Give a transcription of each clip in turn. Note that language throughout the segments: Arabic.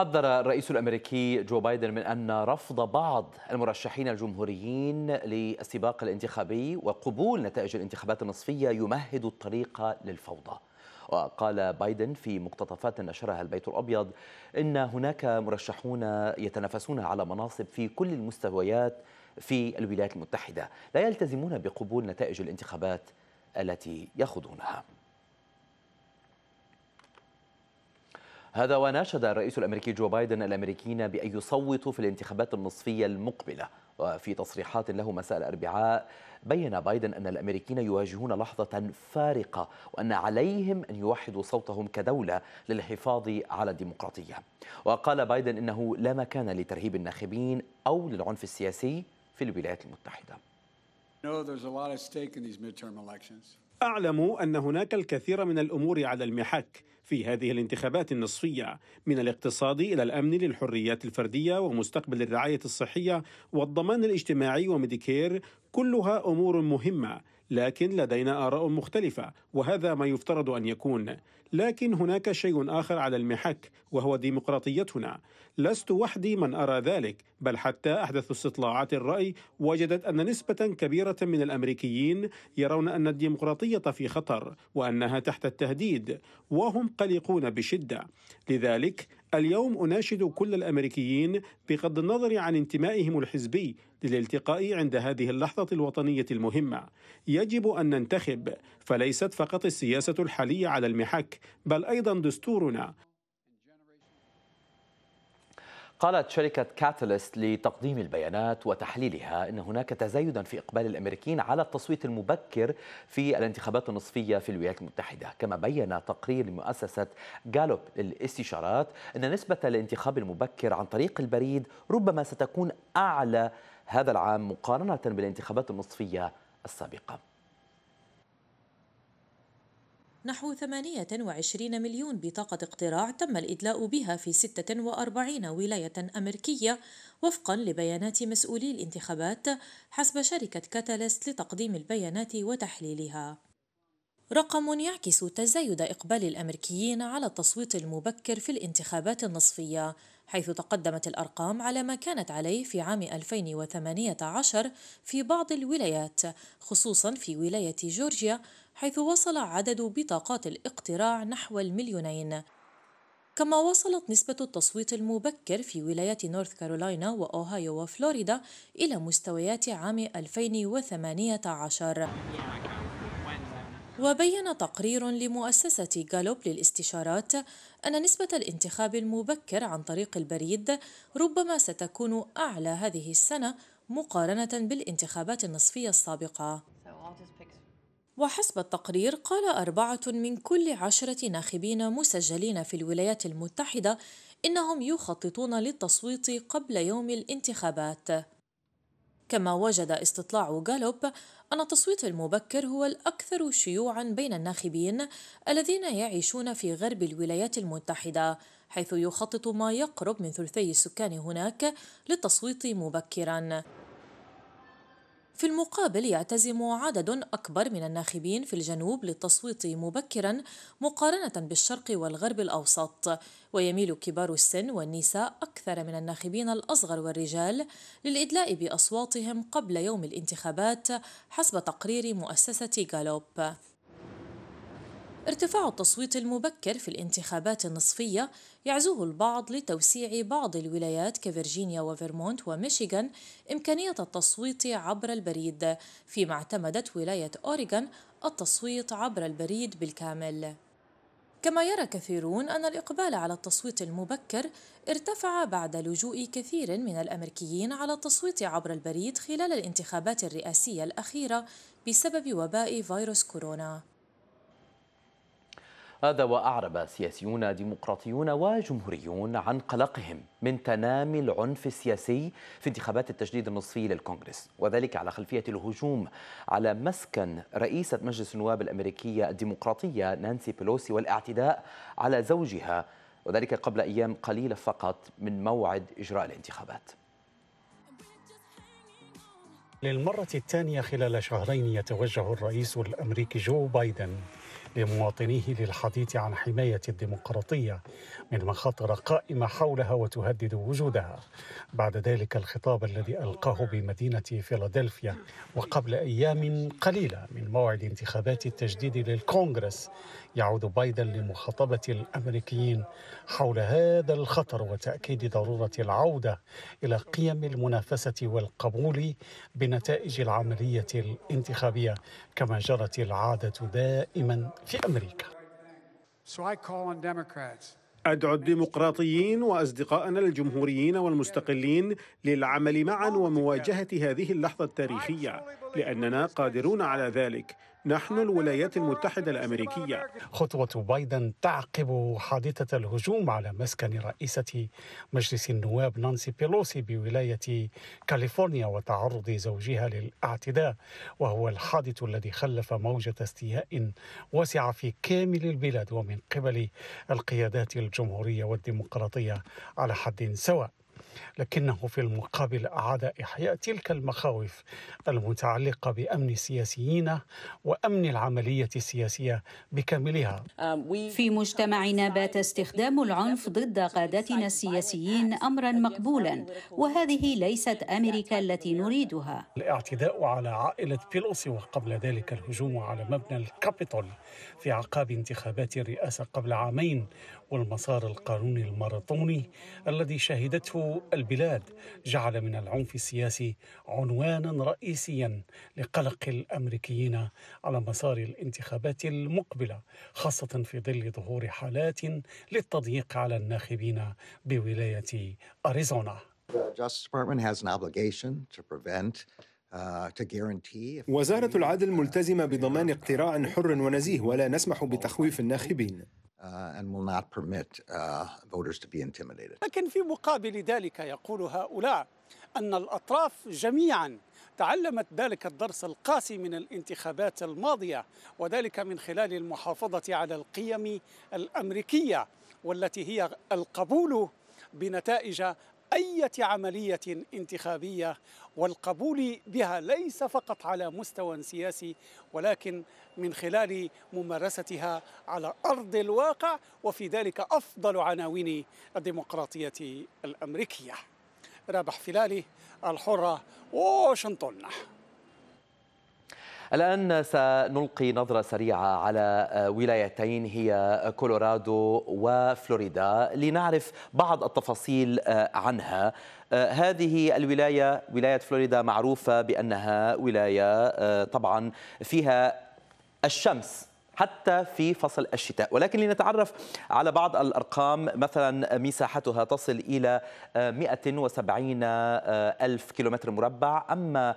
حذر الرئيس الامريكي جو بايدن من ان رفض بعض المرشحين الجمهوريين للسباق الانتخابي وقبول نتائج الانتخابات النصفيه يمهد الطريق للفوضى. وقال بايدن في مقتطفات نشرها البيت الابيض ان هناك مرشحون يتنافسون على مناصب في كل المستويات في الولايات المتحده، لا يلتزمون بقبول نتائج الانتخابات التي يخوضونها. هذا وناشد الرئيس الأمريكي جو بايدن الأمريكيين بأن يصوتوا في الانتخابات النصفية المقبلة وفي تصريحات له مساء الأربعاء بين بايدن أن الأمريكيين يواجهون لحظة فارقة وأن عليهم أن يوحدوا صوتهم كدولة للحفاظ على الديمقراطية وقال بايدن أنه لا مكان لترهيب الناخبين أو للعنف السياسي في الولايات المتحدة أعلم أن هناك الكثير من الأمور على المحك في هذه الانتخابات النصفية من الاقتصاد إلى الأمن للحريات الفردية ومستقبل الرعاية الصحية والضمان الاجتماعي وميديكير كلها أمور مهمة لكن لدينا آراء مختلفة وهذا ما يفترض أن يكون لكن هناك شيء آخر على المحك وهو ديمقراطيتنا لست وحدي من أرى ذلك بل حتى أحدث استطلاعات الرأي وجدت أن نسبة كبيرة من الأمريكيين يرون أن الديمقراطية في خطر وأنها تحت التهديد وهم قلقون بشده لذلك اليوم اناشد كل الامريكيين بغض النظر عن انتمائهم الحزبي للالتقاء عند هذه اللحظه الوطنيه المهمه يجب ان ننتخب فليست فقط السياسه الحاليه على المحك بل ايضا دستورنا قالت شركة كاتاليست لتقديم البيانات وتحليلها أن هناك تزايدا في إقبال الأمريكيين على التصويت المبكر في الانتخابات النصفية في الولايات المتحدة كما بين تقرير لمؤسسة جالوب للاستشارات أن نسبة الانتخاب المبكر عن طريق البريد ربما ستكون أعلى هذا العام مقارنة بالانتخابات النصفية السابقة نحو 28 مليون بطاقة اقتراع تم الإدلاء بها في 46 ولاية أمريكية وفقا لبيانات مسؤولي الانتخابات حسب شركة كاتاليست لتقديم البيانات وتحليلها. رقم يعكس تزايد إقبال الأمريكيين على التصويت المبكر في الانتخابات النصفية حيث تقدمت الأرقام على ما كانت عليه في عام 2018 في بعض الولايات خصوصا في ولاية جورجيا حيث وصل عدد بطاقات الاقتراع نحو المليونين كما وصلت نسبة التصويت المبكر في ولايات نورث كارولاينا وأوهايو وفلوريدا إلى مستويات عام 2018 وبين تقرير لمؤسسة جالوب للاستشارات أن نسبة الانتخاب المبكر عن طريق البريد ربما ستكون أعلى هذه السنة مقارنة بالانتخابات النصفية السابقة وحسب التقرير قال أربعة من كل عشرة ناخبين مسجلين في الولايات المتحدة إنهم يخططون للتصويت قبل يوم الانتخابات كما وجد استطلاع غالوب أن التصويت المبكر هو الأكثر شيوعا بين الناخبين الذين يعيشون في غرب الولايات المتحدة حيث يخطط ما يقرب من ثلثي السكان هناك للتصويت مبكرا في المقابل يعتزم عدد أكبر من الناخبين في الجنوب للتصويت مبكرا مقارنة بالشرق والغرب الأوسط ويميل كبار السن والنساء أكثر من الناخبين الأصغر والرجال للإدلاء بأصواتهم قبل يوم الانتخابات حسب تقرير مؤسسة غالوب ارتفاع التصويت المبكر في الانتخابات النصفية يعزوه البعض لتوسيع بعض الولايات كفرجينيا وفيرمونت وميشيغان إمكانية التصويت عبر البريد، فيما اعتمدت ولاية أوريغون التصويت عبر البريد بالكامل. كما يرى كثيرون أن الإقبال على التصويت المبكر ارتفع بعد لجوء كثير من الأمريكيين على التصويت عبر البريد خلال الانتخابات الرئاسية الأخيرة بسبب وباء فيروس كورونا. هذا وأعرب سياسيون ديمقراطيون وجمهوريون عن قلقهم من تنامي العنف السياسي في انتخابات التجديد النصفي للكونغرس وذلك على خلفية الهجوم على مسكن رئيسة مجلس النواب الأمريكية الديمقراطية نانسي بيلوسي والاعتداء على زوجها وذلك قبل أيام قليلة فقط من موعد إجراء الانتخابات للمرة الثانية خلال شهرين يتوجه الرئيس الأمريكي جو بايدن لمواطنيه للحديث عن حماية الديمقراطية من مخاطر قائمة حولها وتهدد وجودها بعد ذلك الخطاب الذي ألقاه بمدينة فيلادلفيا وقبل أيام قليلة من موعد انتخابات التجديد للكونغرس يعود بايدن لمخاطبة الأمريكيين حول هذا الخطر وتأكيد ضرورة العودة إلى قيم المنافسة والقبول بنتائج العملية الانتخابية كما جرت العادة دائما في أمريكا أدعو الديمقراطيين وأصدقائنا الجمهوريين والمستقلين للعمل معا ومواجهة هذه اللحظة التاريخية لأننا قادرون على ذلك نحن الولايات المتحدة الأمريكية خطوة بايدن تعقب حادثة الهجوم على مسكن رئيسة مجلس النواب نانسي بيلوسي بولاية كاليفورنيا وتعرض زوجها للاعتداء وهو الحادث الذي خلف موجة استياء واسعة في كامل البلاد ومن قبل القيادات الجمهورية والديمقراطية على حد سواء لكنه في المقابل أعاد إحياء تلك المخاوف المتعلقة بأمن السياسيين وأمن العملية السياسية بكاملها um, في مجتمعنا بات استخدام العنف ضد قادتنا السياسيين أمرا مقبولا وهذه ليست أمريكا التي نريدها الاعتداء على عائلة بيلوسي وقبل ذلك الهجوم على مبنى الكابيتول في عقاب انتخابات الرئاسة قبل عامين والمسار القانوني الماراثوني الذي شهدته البلاد جعل من العنف السياسي عنوانا رئيسيا لقلق الامريكيين على مسار الانتخابات المقبله خاصه في ظل ظهور حالات للتضييق على الناخبين بولايه اريزونا. The Justice Department has an obligation to prevent uh, وزارة العدل ملتزمة بضمان اقتراع حر ونزيه ولا نسمح بتخويف الناخبين Uh, and will not permit uh, voters to be intimidated. لكن في مقابل ذلك يقول هؤلاء أن الأطراف جميعا تعلمت ذلك الدرس القاسي من الانتخابات الماضية وذلك من خلال المحافظة على القيم الأمريكية والتي هي القبول بنتائج أي عملية انتخابية والقبول بها ليس فقط على مستوى سياسي ولكن من خلال ممارستها على أرض الواقع وفي ذلك أفضل عناوين الديمقراطية الأمريكية رابح فلالي الحرة واشنطن الآن سنلقي نظرة سريعة على ولايتين هي كولورادو وفلوريدا لنعرف بعض التفاصيل عنها هذه الولاية ولاية فلوريدا معروفة بأنها ولاية طبعا فيها الشمس حتى في فصل الشتاء ولكن لنتعرف على بعض الأرقام مثلا مساحتها تصل إلى 170 ألف كيلومتر مربع أما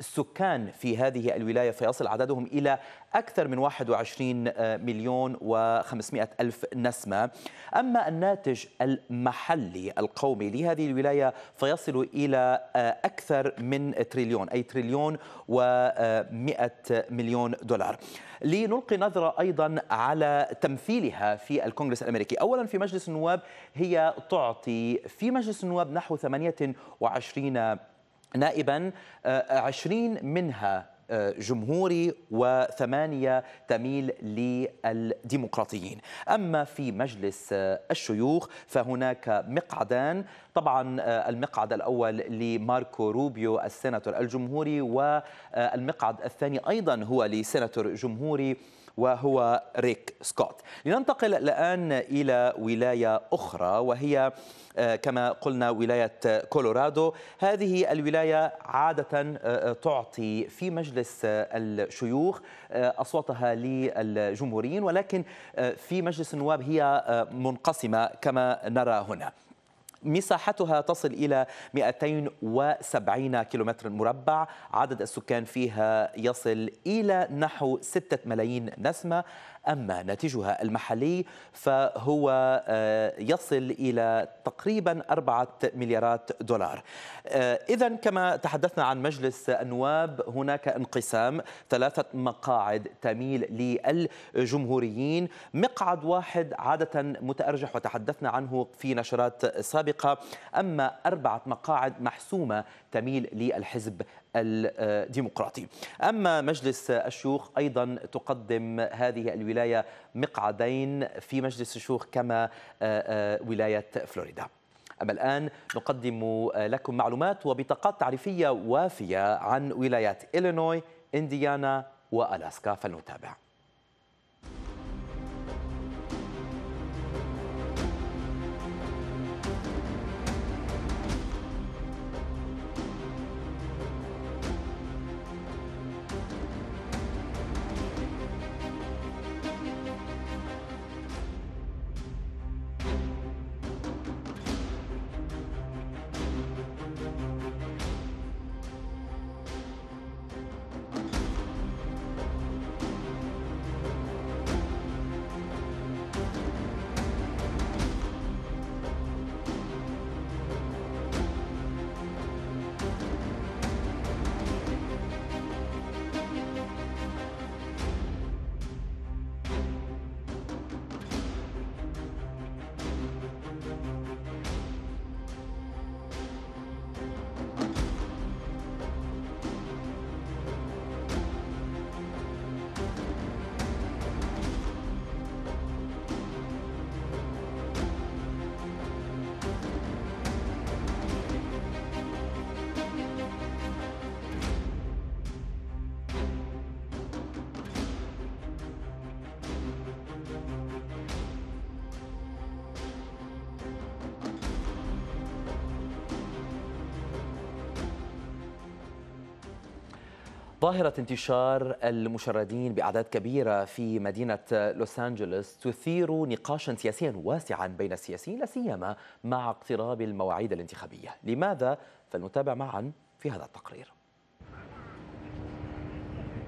السكان في هذه الولاية فيصل عددهم إلى أكثر من 21 آه، مليون و500 ألف نسمة أما الناتج المحلي القومي لهذه الولاية فيصل إلى آه، أكثر من تريليون أي تريليون و100 مليون دولار لنلقي نظرة أيضا على تمثيلها في الكونغرس الأمريكي أولا في مجلس النواب هي تعطي في مجلس النواب نحو 28 نائبا 20 آه، منها آه، جمهوري وثمانية تميل للديمقراطيين أما في مجلس آه، الشيوخ فهناك مقعدان طبعا المقعد الأول لماركو روبيو السناتور الجمهوري والمقعد الثاني أيضا هو لسناتور جمهوري وهو ريك سكوت لننتقل الآن إلى ولاية أخرى وهي آه، كما قلنا ولاية كولورادو هذه الولاية عادة آه، آه، تعطي في مجلس الشيوخ أصواتها للجمهوريين ولكن في مجلس النواب هي منقسمة كما نرى هنا مساحتها تصل إلى 270 كيلومتر مربع عدد السكان فيها يصل إلى نحو 6 ملايين نسمة أما ناتجها المحلي فهو آه، يصل إلى تقريبا 4 مليارات دولار آه، إذا كما تحدثنا عن مجلس النواب هناك انقسام ثلاثة مقاعد تميل للجمهوريين مقعد واحد عادة متأرجح وتحدثنا عنه في نشرات سابقة أما أربعة مقاعد محسومة تميل للحزب الديمقراطي أما مجلس الشيوخ أيضا تقدم هذه الولاية مقعدين في مجلس الشيوخ كما آه، آه، ولاية فلوريدا أما الآن نقدم لكم معلومات وبطاقات تعريفية وافية عن ولايات إلينوي إنديانا وألاسكا فلنتابع ظاهرة انتشار المشردين بأعداد كبيرة في مدينة لوس أنجلوس تثير نقاشا سياسيا واسعا بين السياسيين سيما مع اقتراب المواعيد الانتخابية لماذا؟ فلنتابع معا في هذا التقرير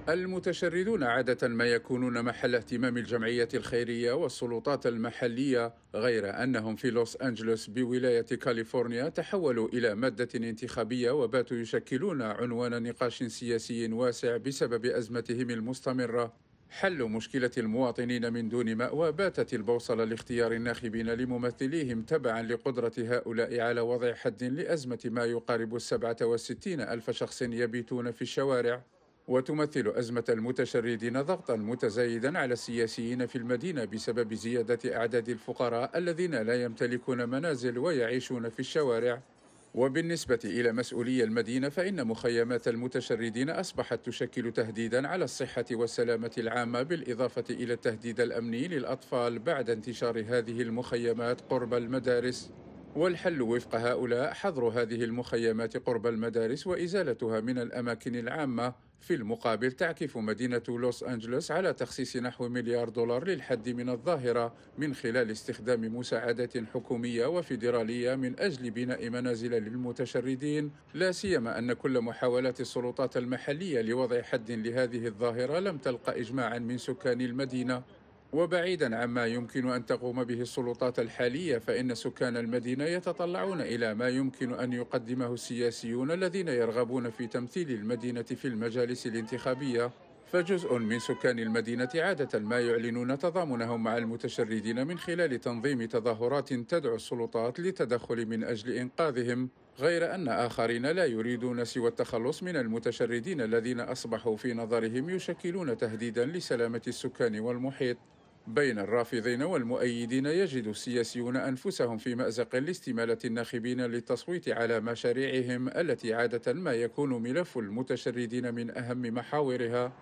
المتشردون عادة ما يكونون محل اهتمام الجمعية الخيرية والسلطات المحلية غير أنهم في لوس أنجلوس بولاية كاليفورنيا تحولوا إلى مادة انتخابية وباتوا يشكلون عنوان نقاش سياسي واسع بسبب أزمتهم المستمرة حل مشكلة المواطنين من دون مأوى باتت البوصلة لاختيار الناخبين لممثليهم تبعا لقدرة هؤلاء على وضع حد لأزمة ما يقارب 67 ألف شخص يبيتون في الشوارع وتمثل أزمة المتشردين ضغطا متزايدا على السياسيين في المدينة بسبب زيادة أعداد الفقراء الذين لا يمتلكون منازل ويعيشون في الشوارع وبالنسبة إلى مسؤولي المدينة فإن مخيمات المتشردين أصبحت تشكل تهديدا على الصحة والسلامة العامة بالإضافة إلى التهديد الأمني للأطفال بعد انتشار هذه المخيمات قرب المدارس والحل وفق هؤلاء حظر هذه المخيمات قرب المدارس وإزالتها من الأماكن العامة في المقابل تعكف مدينة لوس أنجلوس على تخصيص نحو مليار دولار للحد من الظاهرة من خلال استخدام مساعدات حكومية وفيدرالية من أجل بناء منازل للمتشردين لا سيما أن كل محاولات السلطات المحلية لوضع حد لهذه الظاهرة لم تلقى إجماعا من سكان المدينة وبعيدا عما يمكن ان تقوم به السلطات الحاليه فان سكان المدينه يتطلعون الى ما يمكن ان يقدمه السياسيون الذين يرغبون في تمثيل المدينه في المجالس الانتخابيه فجزء من سكان المدينة عادة ما يعلنون تضامنهم مع المتشردين من خلال تنظيم تظاهرات تدعو السلطات للتدخل من أجل إنقاذهم غير أن آخرين لا يريدون سوى التخلص من المتشردين الذين أصبحوا في نظرهم يشكلون تهديدا لسلامة السكان والمحيط بين الرافضين والمؤيدين يجد السياسيون أنفسهم في مأزق لاستمالة الناخبين للتصويت على مشاريعهم التي عادة ما يكون ملف المتشردين من أهم محاورها